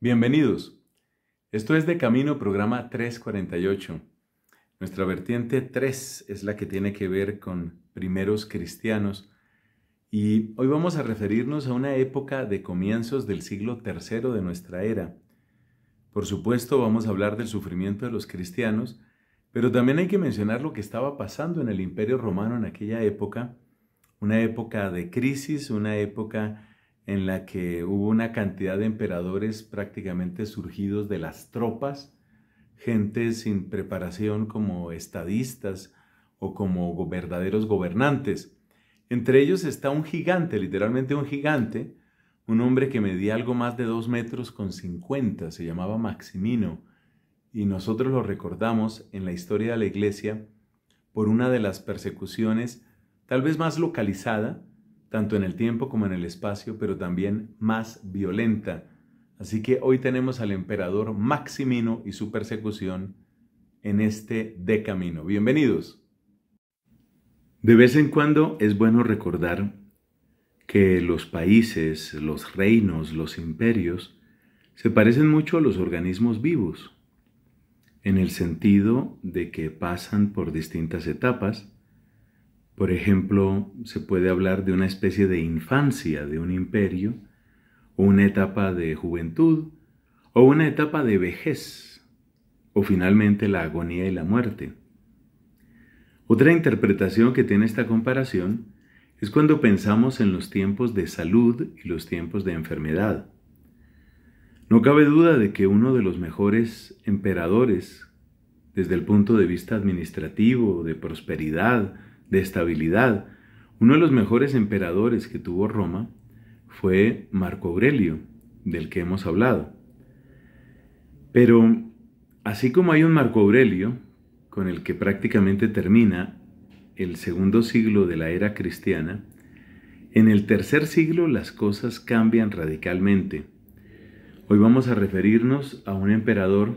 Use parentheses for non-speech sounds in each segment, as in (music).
Bienvenidos. Esto es De Camino, programa 348. Nuestra vertiente 3 es la que tiene que ver con primeros cristianos y hoy vamos a referirnos a una época de comienzos del siglo III de nuestra era. Por supuesto vamos a hablar del sufrimiento de los cristianos, pero también hay que mencionar lo que estaba pasando en el Imperio Romano en aquella época, una época de crisis, una época en la que hubo una cantidad de emperadores prácticamente surgidos de las tropas, gente sin preparación como estadistas o como verdaderos gobernantes. Entre ellos está un gigante, literalmente un gigante, un hombre que medía algo más de dos metros con cincuenta, se llamaba Maximino, y nosotros lo recordamos en la historia de la iglesia por una de las persecuciones tal vez más localizada, tanto en el tiempo como en el espacio, pero también más violenta. Así que hoy tenemos al emperador Maximino y su persecución en este decamino. Bienvenidos. De vez en cuando es bueno recordar que los países, los reinos, los imperios se parecen mucho a los organismos vivos, en el sentido de que pasan por distintas etapas por ejemplo, se puede hablar de una especie de infancia de un imperio, o una etapa de juventud, o una etapa de vejez, o finalmente la agonía y la muerte. Otra interpretación que tiene esta comparación es cuando pensamos en los tiempos de salud y los tiempos de enfermedad. No cabe duda de que uno de los mejores emperadores, desde el punto de vista administrativo, de prosperidad, de estabilidad. Uno de los mejores emperadores que tuvo Roma fue Marco Aurelio, del que hemos hablado. Pero así como hay un Marco Aurelio, con el que prácticamente termina el segundo siglo de la era cristiana, en el tercer siglo las cosas cambian radicalmente. Hoy vamos a referirnos a un emperador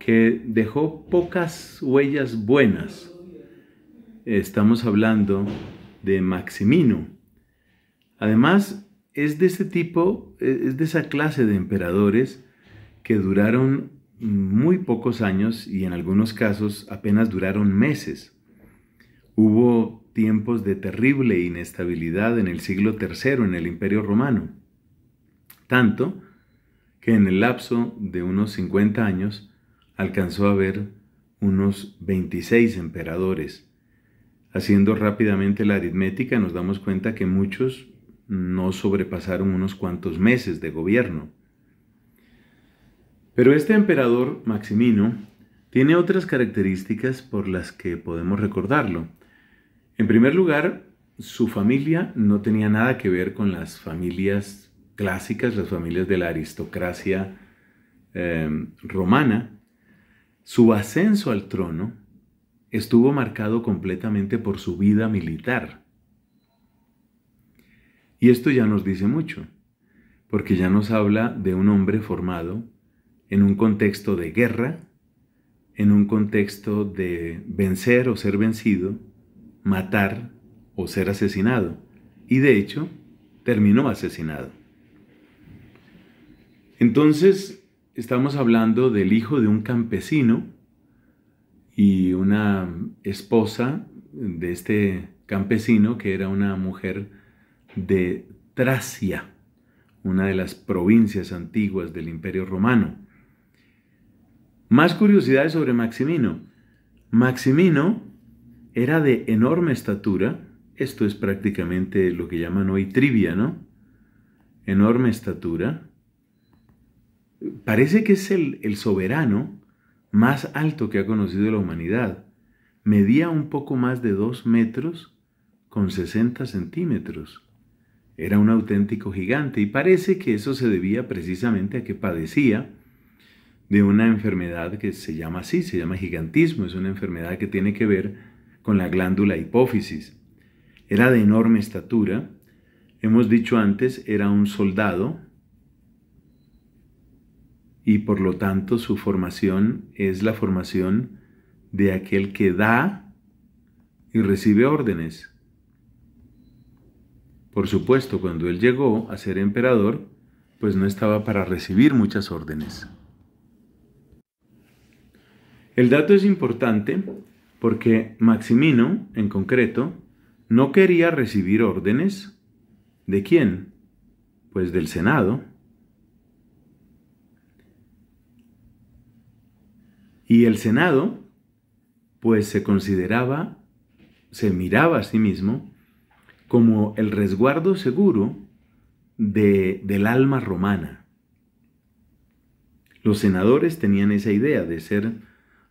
que dejó pocas huellas buenas estamos hablando de Maximino. Además, es de ese tipo, e-, es de esa clase de emperadores que duraron muy pocos años y en algunos casos apenas duraron meses. Hubo tiempos de terrible inestabilidad en el siglo III en el Imperio Romano, tanto que en el lapso de unos 50 años alcanzó a haber unos 26 emperadores Haciendo rápidamente la aritmética nos damos cuenta que muchos no sobrepasaron unos cuantos meses de gobierno. Pero este emperador Maximino tiene otras características por las que podemos recordarlo. En primer lugar, su familia no tenía nada que ver con las familias clásicas, las familias de la aristocracia eh, romana. Su ascenso al trono estuvo marcado completamente por su vida militar. Y esto ya nos dice mucho, porque ya nos habla de un hombre formado en un contexto de guerra, en un contexto de vencer o ser vencido, matar o ser asesinado. Y de hecho, terminó asesinado. Entonces, estamos hablando del hijo de un campesino y una esposa de este campesino que era una mujer de Tracia, una de las provincias antiguas del Imperio Romano. Más curiosidades sobre Maximino. Maximino era de enorme estatura, esto es prácticamente lo que llaman hoy trivia, ¿no? Enorme estatura. Parece que es el, soberano más alto que ha conocido la humanidad. Medía un poco más de 2 metros con 60 centímetros. Era un auténtico gigante y parece que eso se debía precisamente a que padecía de una enfermedad que se llama así, se llama gigantismo, es una enfermedad que tiene que ver con la glándula hipófisis. Era de enorme estatura, hemos dicho antes, era un soldado, y por lo tanto su formación es la formación de aquel que da y recibe órdenes. Por supuesto, cuando él llegó a ser emperador, pues no estaba para recibir muchas órdenes. El dato es importante porque Maximino, en concreto, no quería recibir órdenes. ¿De quién? Pues del Senado. Y el Senado, pues se consideraba, se miraba a sí mismo como el resguardo seguro del alma romana. Los senadores tenían esa idea de ser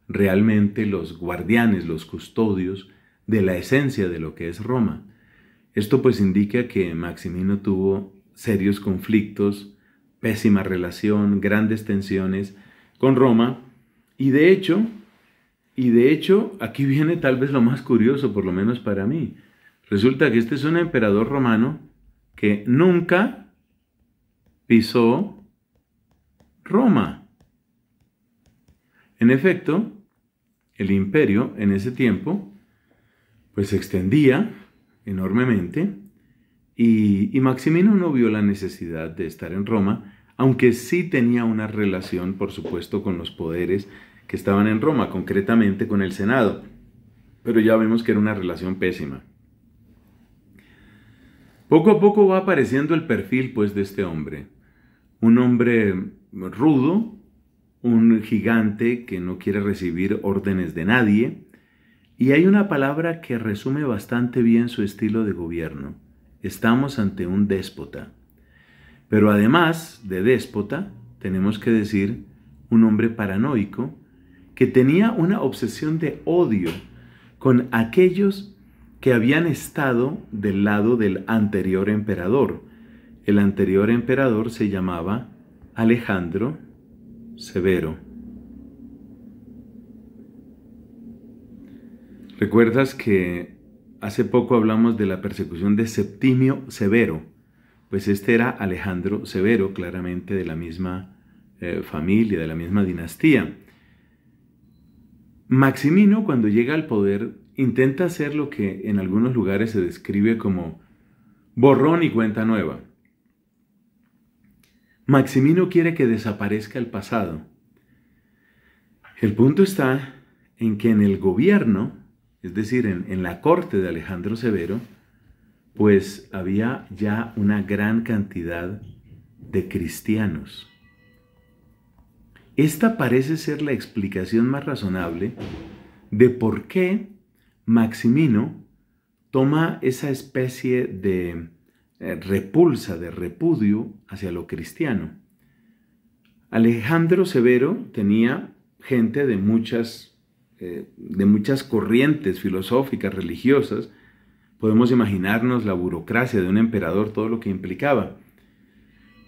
realmente los guardianes, los custodios de la esencia de lo que es Roma. Esto pues indica que Maximino tuvo serios conflictos, pésima relación, grandes tensiones con Roma, y de hecho, y de hecho, aquí viene tal vez lo más curioso, por lo menos para mí. Resulta que este es un emperador romano que nunca pisó Roma. En efecto, el imperio en ese tiempo pues se extendía enormemente y, y, Maximino no vio la necesidad de estar en Roma, aunque sí tenía una relación, por supuesto, con los poderes que estaban en Roma, concretamente con el Senado. Pero ya vemos que era una relación pésima. Poco a poco va apareciendo el perfil pues de este hombre. Un hombre rudo, un gigante que no quiere recibir órdenes de nadie. Y hay una palabra que resume bastante bien su estilo de gobierno. Estamos ante un déspota. Pero además de déspota, tenemos que decir un hombre paranoico que tenía una obsesión de odio con aquellos que habían estado del lado del anterior emperador. El anterior emperador se llamaba Alejandro Severo. ¿Recuerdas que hace poco hablamos de la persecución de Septimio Severo? Pues este era Alejandro Severo, claramente de la misma eh, familia, de la misma dinastía. Maximino cuando llega al poder intenta hacer lo que en algunos lugares se describe como borrón y cuenta nueva. Maximino quiere que desaparezca el pasado. El punto está en que en el gobierno, es decir, en, la corte de Alejandro Severo, pues había ya una gran cantidad de cristianos. Esta parece ser la explicación más razonable de por qué Maximino toma esa especie de eh, repulsa, de repudio hacia lo cristiano. Alejandro Severo tenía gente de muchas, eh, de muchas corrientes filosóficas, religiosas. Podemos imaginarnos la burocracia de un emperador, todo lo que implicaba.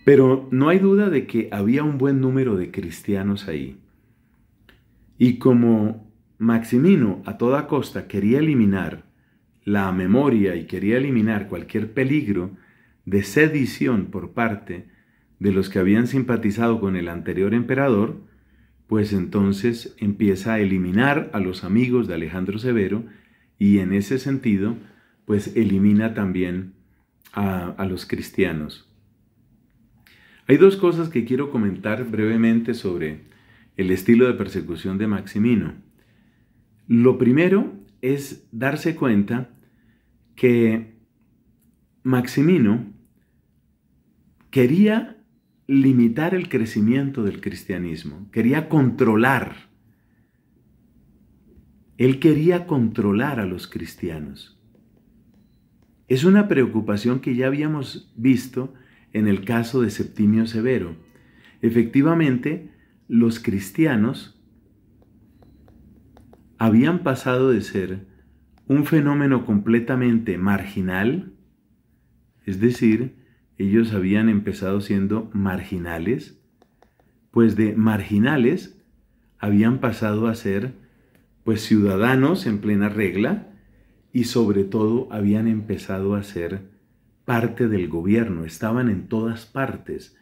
Pero no hay duda de que había un buen número de cristianos ahí. Y como Maximino a toda costa quería eliminar la memoria y quería eliminar cualquier peligro de sedición por parte de los que habían simpatizado con el anterior emperador, pues entonces empieza a eliminar a los amigos de Alejandro Severo y en ese sentido, pues elimina también a, a los cristianos. Hay dos cosas que quiero comentar brevemente sobre el estilo de persecución de Maximino. Lo primero es darse cuenta que Maximino quería limitar el crecimiento del cristianismo, quería controlar. Él quería controlar a los cristianos. Es una preocupación que ya habíamos visto en el caso de Septimio Severo. Efectivamente, los cristianos habían pasado de ser un fenómeno completamente marginal, es decir, ellos habían empezado siendo marginales, pues de marginales habían pasado a ser pues ciudadanos en plena regla y sobre todo habían empezado a ser parte del gobierno, estaban en todas partes,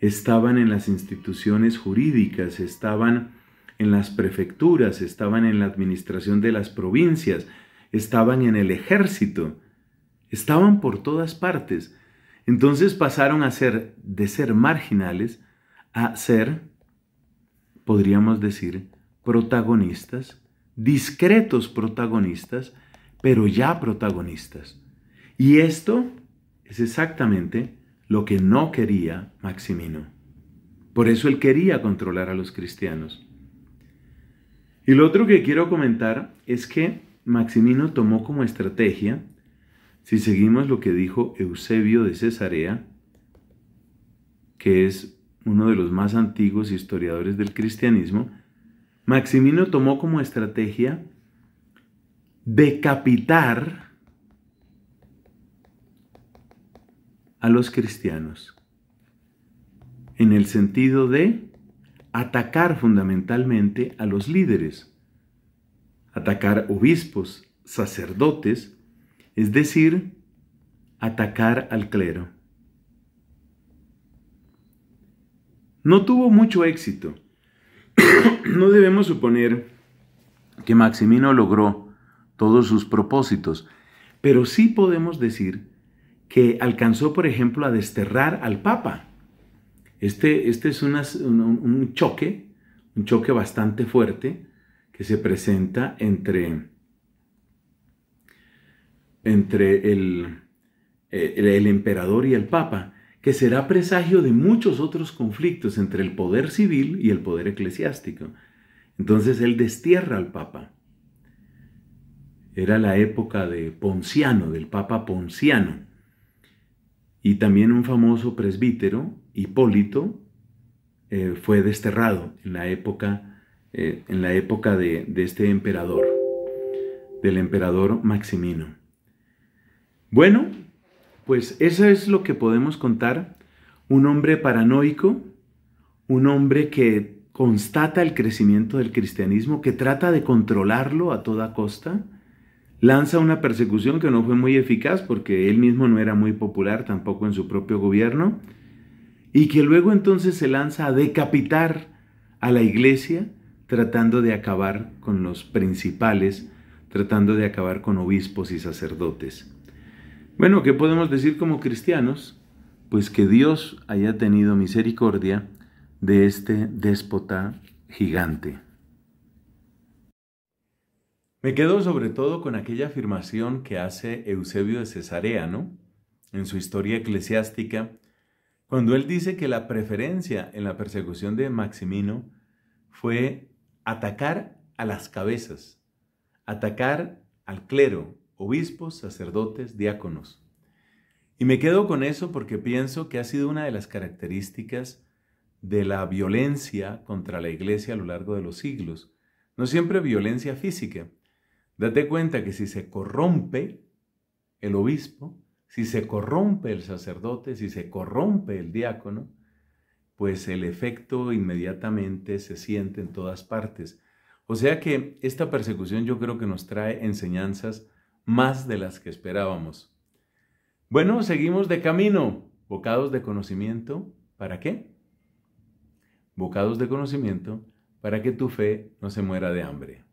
estaban en las instituciones jurídicas, estaban en las prefecturas, estaban en la administración de las provincias, estaban en el ejército, estaban por todas partes. Entonces pasaron a ser de ser marginales a ser, podríamos decir, protagonistas, discretos protagonistas, pero ya protagonistas. Y esto es exactamente lo que no quería Maximino. Por eso él quería controlar a los cristianos. Y lo otro que quiero comentar es que Maximino tomó como estrategia, si seguimos lo que dijo Eusebio de Cesarea, que es uno de los más antiguos historiadores del cristianismo, Maximino tomó como estrategia decapitar a los cristianos, en el sentido de atacar fundamentalmente a los líderes, atacar obispos, sacerdotes, es decir, atacar al clero. No tuvo mucho éxito. (coughs) no debemos suponer que Maximino logró todos sus propósitos, pero sí podemos decir que alcanzó, por ejemplo, a desterrar al Papa. Este, este es un, choque, un choque bastante fuerte que se presenta entre, entre el, el emperador y el Papa, que será presagio de muchos otros conflictos entre el poder civil y el poder eclesiástico. Entonces él destierra al Papa. Era la época de Ponciano, del Papa Ponciano y también un famoso presbítero, Hipólito, eh, fue desterrado en la época, eh, en la época de este emperador, del emperador Maximino. Bueno, pues eso es lo que podemos contar. Un hombre paranoico, un hombre que constata el crecimiento del cristianismo, que trata de controlarlo a toda costa, lanza una persecución que no fue muy eficaz porque él mismo no era muy popular tampoco en su propio gobierno, y que luego entonces se lanza a decapitar a la iglesia tratando de acabar con los principales, tratando de acabar con obispos y sacerdotes. Bueno, ¿qué podemos decir como cristianos? Pues que Dios haya tenido misericordia de este déspota gigante. Me quedo sobre todo con aquella afirmación que hace Eusebio de Cesarea, ¿no? En su historia eclesiástica, cuando él dice que la preferencia en la persecución de Maximino fue atacar a las cabezas, atacar al clero, obispos, sacerdotes, diáconos. Y me quedo con eso porque pienso que ha sido una de las características de la violencia contra la iglesia a lo largo de los siglos. No siempre violencia física, Date cuenta que si se corrompe el obispo, si se corrompe el sacerdote, si se corrompe el diácono, pues el efecto inmediatamente se siente en todas partes. O sea que esta persecución yo creo que nos trae enseñanzas más de las que esperábamos. Bueno, seguimos de camino, bocados de conocimiento, ¿para qué? Bocados de conocimiento para que tu fe no se muera de hambre.